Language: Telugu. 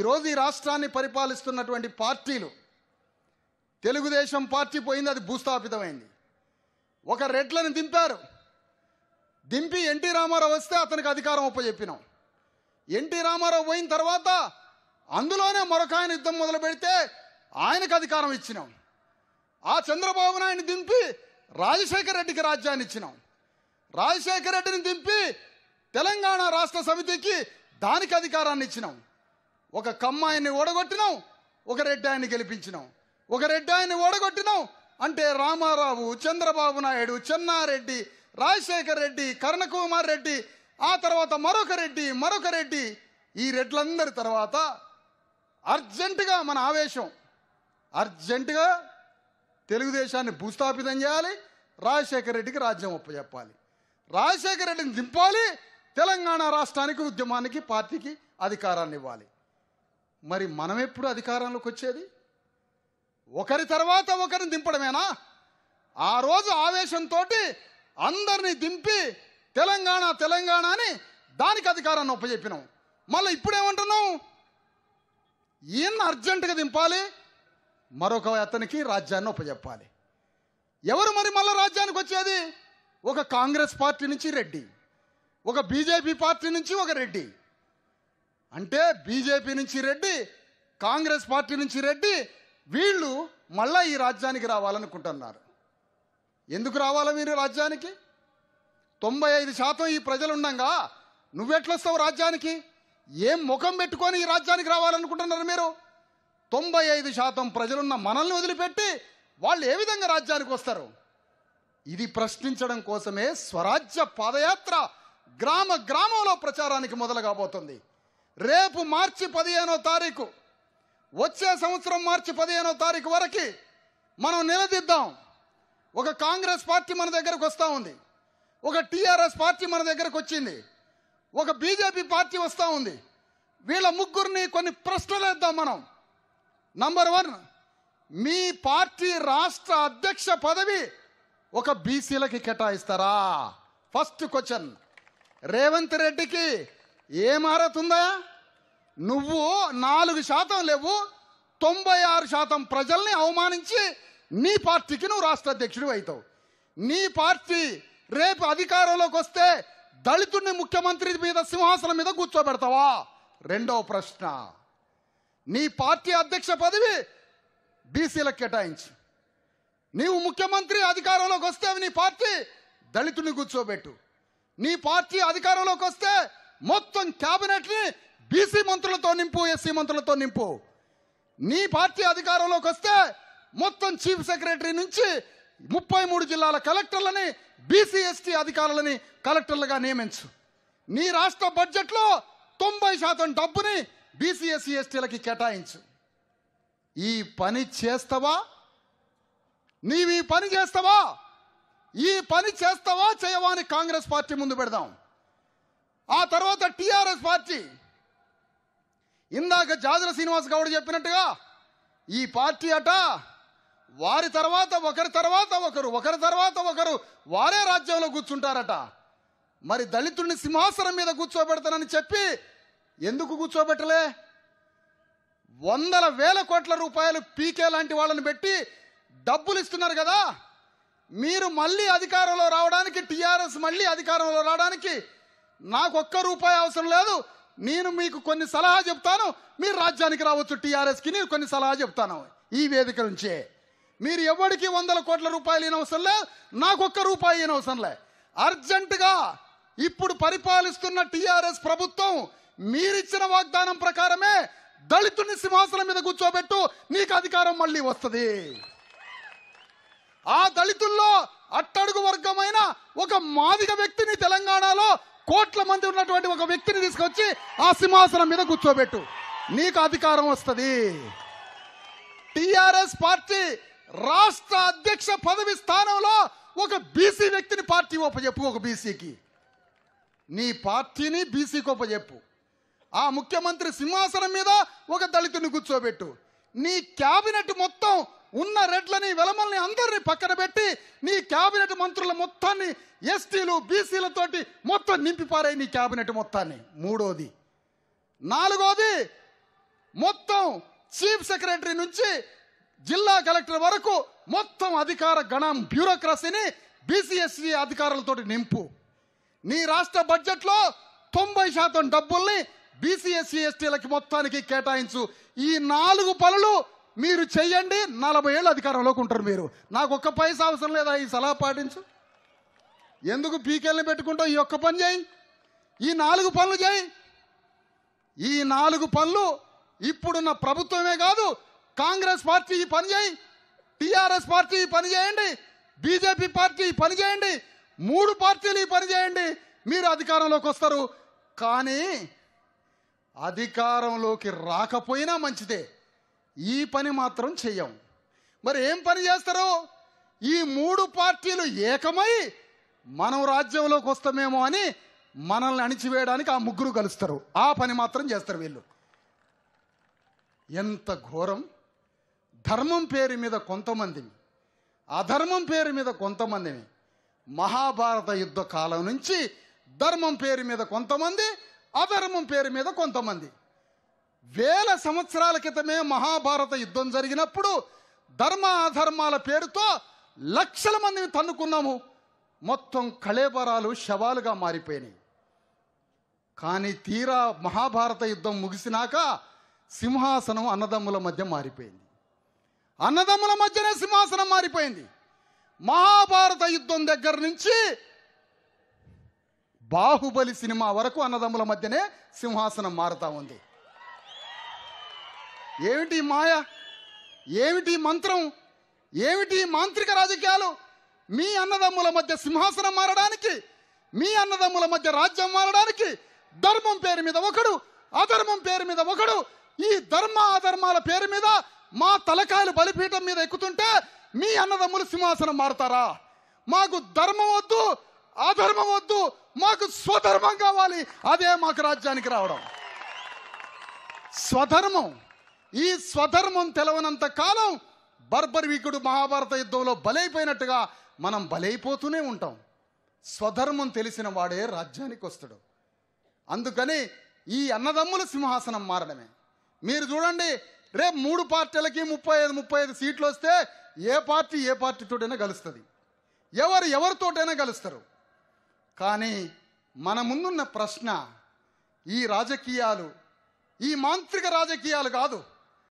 ఈరోజు ఈ రాష్ట్రాన్ని పరిపాలిస్తున్నటువంటి పార్టీలు తెలుగుదేశం పార్టీ పోయింది అది భూస్థాపితమైంది ఒక రెడ్లను దింపారు దింపి ఎన్టీ రామారావు వస్తే అతనికి అధికారం ఒప్పజెప్పినాం ఎన్టీ రామారావు పోయిన తర్వాత అందులోనే మరొక ఆయన యుద్ధం మొదలు పెడితే ఆయనకు అధికారం ఇచ్చినాం ఆ చంద్రబాబు నాయుడిని దింపి రాజశేఖర రెడ్డికి రాజ్యాన్ని ఇచ్చినాం రాజశేఖర రెడ్డిని దింపి తెలంగాణ రాష్ట్ర సమితికి దానికి అధికారాన్ని ఇచ్చినాం ఒక కమ్మాయిని ఓడగొట్టినాం ఒక రెడ్డాయిని గెలిపించినాం ఒక రెడ్డాయిని ఓడగొట్టినాం అంటే రామారావు చంద్రబాబు నాయుడు చెన్నారెడ్డి రాజశేఖర్ రెడ్డి కర్ణకుమార్ రెడ్డి ఆ తర్వాత మరొక రెడ్డి మరొక రెడ్డి ఈ రెడ్లందరి తర్వాత అర్జెంటుగా మన ఆవేశం అర్జెంటుగా తెలుగుదేశాన్ని భూస్థాపితం చేయాలి రాజశేఖర రెడ్డికి రాజ్యం ఒప్పచెప్పాలి రాజశేఖర రెడ్డిని దింపాలి తెలంగాణ రాష్ట్రానికి ఉద్యమానికి పార్టీకి అధికారాన్ని ఇవ్వాలి మరి మనం ఎప్పుడు అధికారంలోకి వచ్చేది ఒకరి తర్వాత ఒకరిని దింపడమేనా ఆ రోజు ఆవేశంతో అందరినీ దింపి తెలంగాణ తెలంగాణ అని దానికి అధికారాన్ని ఒప్పజెప్పినాం మళ్ళీ ఇప్పుడేమంటున్నాం ఈయన అర్జెంటుగా దింపాలి మరొక అతనికి రాజ్యాన్ని ఒప్పజెప్పాలి ఎవరు మరి మళ్ళీ రాజ్యానికి వచ్చేది ఒక కాంగ్రెస్ పార్టీ నుంచి రెడ్డి ఒక బీజేపీ పార్టీ నుంచి ఒక రెడ్డి అంటే బీజేపీ నుంచి రెడ్డి కాంగ్రెస్ పార్టీ నుంచి రెడ్డి వీళ్ళు మళ్ళా ఈ రాజ్యానికి రావాలనుకుంటున్నారు ఎందుకు రావాలి మీరు రాజ్యానికి తొంభై ఐదు శాతం ఈ ప్రజలు ఉండంగా నువ్వెట్లొస్తావు రాజ్యానికి ఏం ముఖం పెట్టుకొని ఈ రాజ్యానికి రావాలనుకుంటున్నారు మీరు తొంభై ఐదు శాతం ప్రజలున్న మనల్ని వదిలిపెట్టి వాళ్ళు ఏ విధంగా రాజ్యానికి వస్తారు ఇది ప్రశ్నించడం కోసమే స్వరాజ్య పాదయాత్ర గ్రామ గ్రామంలో ప్రచారానికి మొదలు కాబోతుంది రేపు మార్చి పదిహేనో తారీఖు వచ్చే సంవత్సరం మార్చి పదిహేనో తారీఖు వరకు మనం నిలదీద్దాం ఒక కాంగ్రెస్ పార్టీ మన దగ్గరకు వస్తూ ఉంది ఒక టీఆర్ఎస్ పార్టీ మన దగ్గరకు వచ్చింది ఒక బీజేపీ పార్టీ వస్తూ ఉంది వీళ్ళ ముగ్గురిని కొన్ని ప్రశ్నలు వేద్దాం మనం నంబర్ వన్ మీ పార్టీ రాష్ట్ర అధ్యక్ష పదవి ఒక బీసీలకి కేటాయిస్తారా ఫస్ట్ క్వశ్చన్ రేవంత్ రెడ్డికి ఏ మారతుందా నువ్వు నాలుగు శాతం లేవు తొంభై ఆరు శాతం ప్రజల్ని అవమానించి నీ పార్టీకి నువ్వు రాష్ట్ర అధ్యక్షుడు అవుతావు నీ పార్టీ రేపు అధికారంలోకి వస్తే దళితుడిని ముఖ్యమంత్రి మీద సింహాసనం మీద కూర్చోబెడతావా రెండవ ప్రశ్న నీ పార్టీ అధ్యక్ష పదవి బీసీలకు కేటాయించి నీవు ముఖ్యమంత్రి అధికారంలోకి వస్తే నీ పార్టీ దళితుడిని కూర్చోబెట్టు నీ పార్టీ అధికారంలోకి వస్తే మొత్తం క్యాబినెట్ని బీసీ మంత్రులతో నింపు ఎస్సీ మంత్రులతో నింపు నీ పార్టీ అధికారంలోకి వస్తే మొత్తం చీఫ్ సెక్రటరీ నుంచి ముప్పై మూడు జిల్లాల కలెక్టర్లని బీసీ ఎస్టీ అధికారులని కలెక్టర్లుగా నియమించు నీ రాష్ట్ర బడ్జెట్లో తొంభై శాతం డబ్బుని బీసీ ఎస్సీ ఎస్టీలకి కేటాయించు ఈ పని చేస్తావా నీవి పని చేస్తావా ఈ పని చేస్తావా చేయవా అని కాంగ్రెస్ పార్టీ ముందు పెడదాం ఆ తర్వాత టీఆర్ఎస్ పార్టీ ఇందాక జాజుల శ్రీనివాస్ గౌడ్ చెప్పినట్టుగా ఈ పార్టీ అట వారి తర్వాత ఒకరి తర్వాత ఒకరు ఒకరి తర్వాత ఒకరు వారే రాజ్యంలో కూర్చుంటారట మరి దళితుడిని సింహాసనం మీద కూర్చోబెడతానని చెప్పి ఎందుకు కూర్చోబెట్టలే వందల వేల కోట్ల రూపాయలు పీకే లాంటి వాళ్ళని పెట్టి డబ్బులు ఇస్తున్నారు కదా మీరు మళ్ళీ అధికారంలో రావడానికి టీఆర్ఎస్ మళ్ళీ అధికారంలో రావడానికి నాకు ఒక్క రూపాయి అవసరం లేదు నేను మీకు కొన్ని సలహా చెప్తాను మీరు రాజ్యానికి రావచ్చు టీఆర్ఎస్కి నేను కొన్ని సలహా చెప్తాను ఈ వేదిక నుంచే మీరు ఎవరికి వందల కోట్ల రూపాయలు అయినవసరం లే నాకొక్క రూపాయి ఏనవసరం లే అర్జెంటుగా ఇప్పుడు పరిపాలిస్తున్న టీఆర్ఎస్ ప్రభుత్వం మీరిచ్చిన వాగ్దానం ప్రకారమే దళితుని సింహాసనం మీద కూర్చోబెట్టు నీకు అధికారం మళ్ళీ వస్తుంది ఆ దళితుల్లో అట్టడుగు వర్గమైన ఒక మాదిగ వ్యక్తిని తెలంగాణలో కోట్ల మంది ఉన్నటువంటి ఒక వ్యక్తిని తీసుకొచ్చి ఆ సింహాసనం మీద కూర్చోబెట్టు నీకు అధికారం వస్తుంది టిఆర్ఎస్ పార్టీ రాష్ట్ర అధ్యక్ష పదవి స్థానంలో ఒక బీసీ వ్యక్తిని పార్టీ ఒప్పజెప్పు ఒక బీసీకి నీ పార్టీని బీసీకి ఒప్పజెప్పు ఆ ముఖ్యమంత్రి సింహాసనం మీద ఒక దళితుని కూర్చోబెట్టు నీ క్యాబినెట్ మొత్తం ఉన్న రెడ్లని వెలమల్ని అందరినీ పక్కన పెట్టి నీ క్యాబినెట్ మంత్రుల మొత్తాన్ని ఎస్టీలు బీసీలతోటి మొత్తం నింపిపారాయి నీ క్యాబినెట్ మొత్తాన్ని మూడోది నాలుగోది మొత్తం చీఫ్ సెక్రటరీ నుంచి జిల్లా కలెక్టర్ వరకు మొత్తం అధికార గణం బ్యూరోక్రసీని బీసీఎస్సీ అధికారులతోటి నింపు నీ రాష్ట్ర బడ్జెట్లో తొంభై శాతం డబ్బుల్ని బీసీఎస్సీ ఎస్టీలకి మొత్తానికి కేటాయించు ఈ నాలుగు పనులు మీరు చెయ్యండి నలభై ఏళ్ళు అధికారంలోకి ఉంటారు మీరు నాకు ఒక్క పైసా అవసరం లేదా ఈ సలహా పాటించు ఎందుకు పీకేల్ని పెట్టుకుంటావు ఈ ఒక్క పని చేయి ఈ నాలుగు పనులు చేయి ఈ నాలుగు పనులు ఇప్పుడున్న ప్రభుత్వమే కాదు కాంగ్రెస్ పార్టీ ఈ పని చేయి టీఆర్ఎస్ పార్టీ ఈ పని చేయండి బీజేపీ పార్టీ ఈ పని చేయండి మూడు పార్టీలు ఈ పని చేయండి మీరు అధికారంలోకి వస్తారు కానీ అధికారంలోకి రాకపోయినా మంచిదే ఈ పని మాత్రం చేయం మరి ఏం పని చేస్తారు ఈ మూడు పార్టీలు ఏకమై మనం రాజ్యంలోకి వస్తామేమో అని మనల్ని అణిచివేయడానికి ఆ ముగ్గురు కలుస్తారు ఆ పని మాత్రం చేస్తారు వీళ్ళు ఎంత ఘోరం ధర్మం పేరు మీద కొంతమందిని అధర్మం పేరు మీద కొంతమందిని మహాభారత యుద్ధ కాలం నుంచి ధర్మం పేరు మీద కొంతమంది అధర్మం పేరు మీద కొంతమంది వేల సంవత్సరాల క్రితమే మహాభారత యుద్ధం జరిగినప్పుడు ధర్మ అధర్మాల పేరుతో లక్షల మందిని తన్నుకున్నాము మొత్తం కళేబరాలు శవాలుగా మారిపోయినాయి కానీ తీరా మహాభారత యుద్ధం ముగిసినాక సింహాసనం అన్నదమ్ముల మధ్య మారిపోయింది అన్నదమ్ముల మధ్యనే సింహాసనం మారిపోయింది మహాభారత యుద్ధం దగ్గర నుంచి బాహుబలి సినిమా వరకు అన్నదమ్ముల మధ్యనే సింహాసనం మారుతూ ఉంది ఏమిటి మాయ ఏమిటి మంత్రం ఏమిటి మాంత్రిక రాజకీయాలు మీ అన్నదమ్ముల మధ్య సింహాసనం మారడానికి మీ అన్నదమ్ముల మధ్య రాజ్యం మారడానికి ధర్మం పేరు మీద ఒకడు అధర్మం పేరు మీద ఒకడు ఈ ధర్మ అధర్మాల పేరు మీద మా తలకాయలు బలిపీఠం మీద ఎక్కుతుంటే మీ అన్నదమ్ములు సింహాసనం మారుతారా మాకు ధర్మం వద్దు అధర్మం వద్దు మాకు స్వధర్మం కావాలి అదే మాకు రాజ్యానికి రావడం స్వధర్మం ఈ స్వధర్మం తెలవనంత కాలం బర్బర్వీకుడు మహాభారత యుద్ధంలో బలైపోయినట్టుగా మనం బలైపోతూనే ఉంటాం స్వధర్మం తెలిసిన వాడే రాజ్యానికి వస్తాడు అందుకని ఈ అన్నదమ్ముల సింహాసనం మారడమే మీరు చూడండి రే మూడు పార్టీలకి ముప్పై ఐదు ముప్పై ఐదు సీట్లు వస్తే ఏ పార్టీ ఏ పార్టీతోటైనా కలుస్తుంది ఎవరు ఎవరితోటైనా కలుస్తారు కానీ మన ముందున్న ప్రశ్న ఈ రాజకీయాలు ఈ మాంత్రిక రాజకీయాలు కాదు